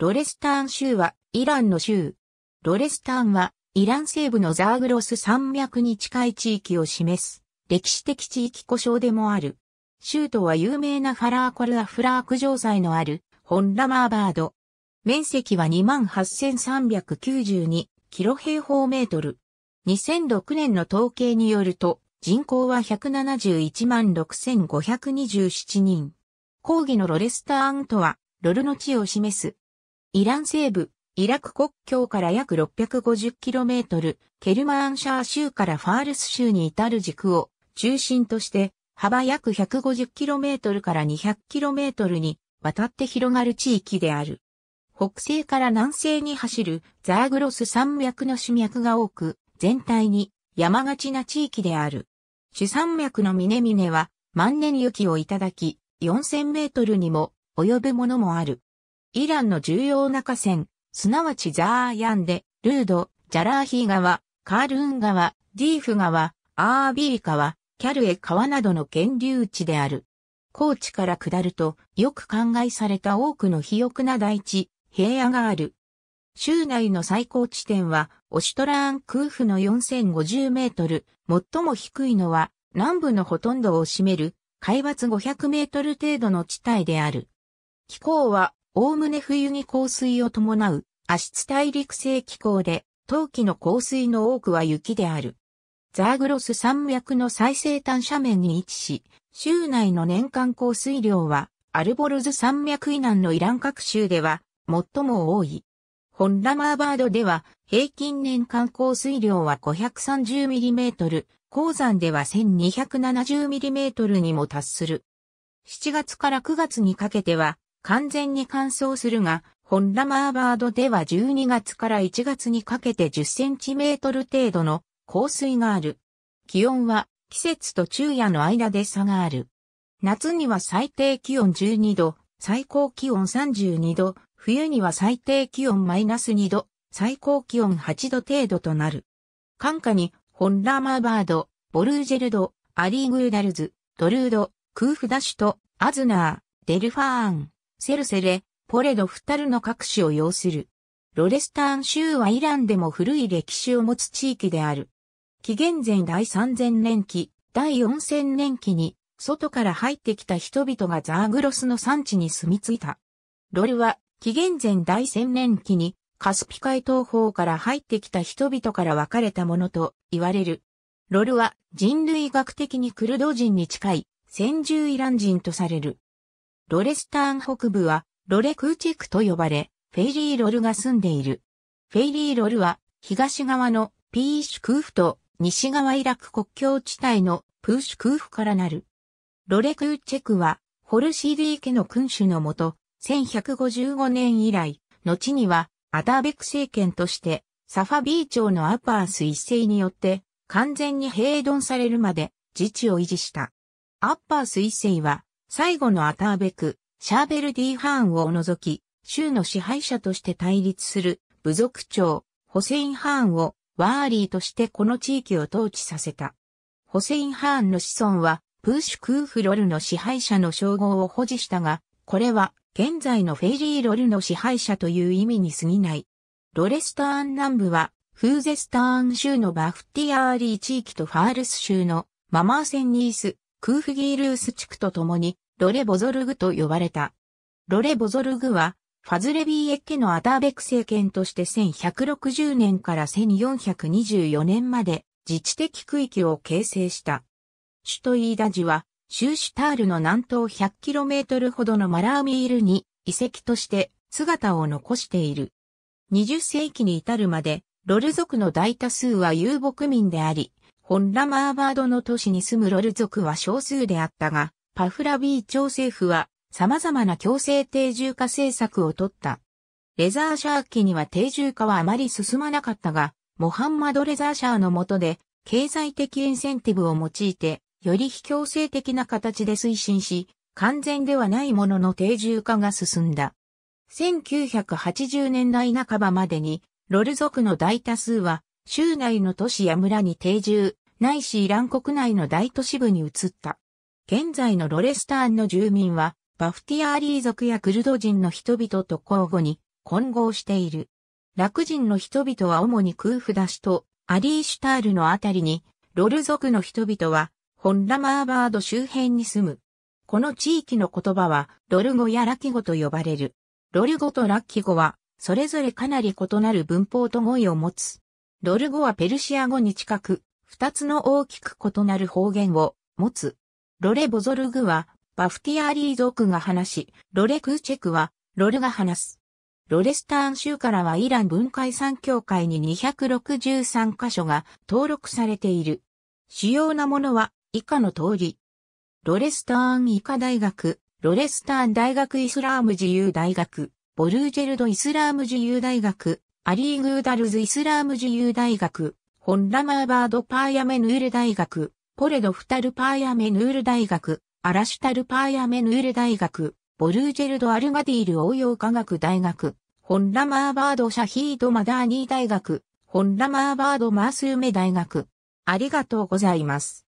ロレスターン州はイランの州。ロレスターンはイラン西部のザーグロス山脈に近い地域を示す歴史的地域故障でもある。州都は有名なファラーコルアフラーク城塞のあるホンラマーバード。面積は28,392キロ平方メートル。2006年の統計によると人口は171,6527人。講義のロレスターンとは、ロルの地を示すイラン西部、イラク国境から約 650km、ケルマアンシャー州からファールス州に至る軸を中心として、幅約 150km から 200km に渡って広がる地域である。北西から南西に走るザーグロス山脈の主脈が多く、全体に山がちな地域である。主山脈の峰々は万年雪をいただき、4000メートルにも及ぶものもある。イランの重要な河川、すなわちザーヤンデ、ルード、ジャラーヒー川、カールーン川、ディーフ川、アービー川、キャルエ川などの源流地である。高地から下ると、よく灌漑された多くの肥沃な大地、平野がある。州内の最高地点は、オシュトラーン空府の4050メートル、最も低いのは、南部のほとんどを占める、海抜500メートル程度の地帯である。気候はおおむね冬に降水を伴う、亜湿大陸性気候で、冬季の降水の多くは雪である。ザーグロス山脈の最西端斜面に位置し、州内の年間降水量は、アルボルズ山脈以南のイラン各州では、最も多い。ホンラマーバードでは、平均年間降水量は 530mm、鉱山では 1270mm にも達する。7月から9月にかけては、完全に乾燥するが、ホンラマーバードでは12月から1月にかけて10センチメートル程度の降水がある。気温は季節と昼夜の間で差がある。夏には最低気温12度、最高気温32度、冬には最低気温マイナス2度、最高気温8度程度となる。寒下に、ホンラマーバード、ボルージェルド、アリーグーダルズ、ドルード、クーフダッシュと、アズナー、デルファーン、セルセレ、ポレドフタルの各種を要する。ロレスターン州はイランでも古い歴史を持つ地域である。紀元前第3000年期、第4000年期に、外から入ってきた人々がザーグロスの産地に住み着いた。ロルは、紀元前第1000年期に、カスピ海東方から入ってきた人々から分かれたものと言われる。ロルは人類学的にクルド人に近い先住イラン人とされる。ロレスターン北部は、ロレクーチェクと呼ばれ、フェイリーロルが住んでいる。フェイリーロルは、東側のピーシュクーフと西側イラク国境地帯のプーシュクーフからなる。ロレクーチェクは、ホルシーディー家の君主のもと、1155年以来、後には、アダーベク政権として、サファビー朝のアパース一世によって、完全に平穏されるまで、自治を維持した。アッパース一世は、最後のアターベク、シャーベルディ・ハーンを除き、州の支配者として対立する部族長、ホセイン・ハーンをワーリーとしてこの地域を統治させた。ホセイン・ハーンの子孫は、プーシュ・クーフ・ロルの支配者の称号を保持したが、これは現在のフェイリー・ロルの支配者という意味に過ぎない。ロレスターン南部は、フーゼスターン州のバフティアーリー地域とファールス州のママーセンニース、クーフギールース地区とともにロレ・ボゾルグと呼ばれた。ロレ・ボゾルグは、ファズレビーエッケのアターベク政権として1160年から1424年まで自治的区域を形成した。首都イーダジは、シューシュタールの南東 100km ほどのマラーミールに遺跡として姿を残している。20世紀に至るまで、ロル族の大多数は遊牧民であり、ホンラ・マーバードの都市に住むロル族は少数であったが、パフラビー朝政府は様々な強制定住化政策をとった。レザーシャー期には定住化はあまり進まなかったが、モハンマド・レザーシャーの下で経済的インセンティブを用いて、より非強制的な形で推進し、完全ではないものの定住化が進んだ。1980年代半ばまでに、ロル族の大多数は、州内の都市や村に定住、ないしイラン国内の大都市部に移った。現在のロレスターンの住民は、バフティアーリー族やクルド人の人々と交互に混合している。ラク人の人々は主にクーフダシとアリーシュタールのあたりに、ロル族の人々は、ホンラマーバード周辺に住む。この地域の言葉は、ロル語やラキ語と呼ばれる。ロル語とラッキ語は、それぞれかなり異なる文法と語彙を持つ。ロル語はペルシア語に近く、二つの大きく異なる方言を持つ。ロレ・ボゾルグは、バフティアーリー族が話し、ロレ・クーチェクは、ロルが話す。ロレスターン州からはイラン文化遺産協会に263カ所が登録されている。主要なものは以下の通り。ロレスターン医科大学、ロレスターン大学イスラーム自由大学、ボルージェルドイスラーム自由大学、アリーグーダルズイスラーム自由大学、ホンラマーバードパーヤメヌール大学、ポレドフタルパーヤメヌール大学、アラシュタルパーヤメヌール大学、ボルージェルド・アルガディール応用科学大学、ホンラ・マーバード・シャヒード・マダーニー大学、ホンラ・マーバード・マースウメ大学。ありがとうございます。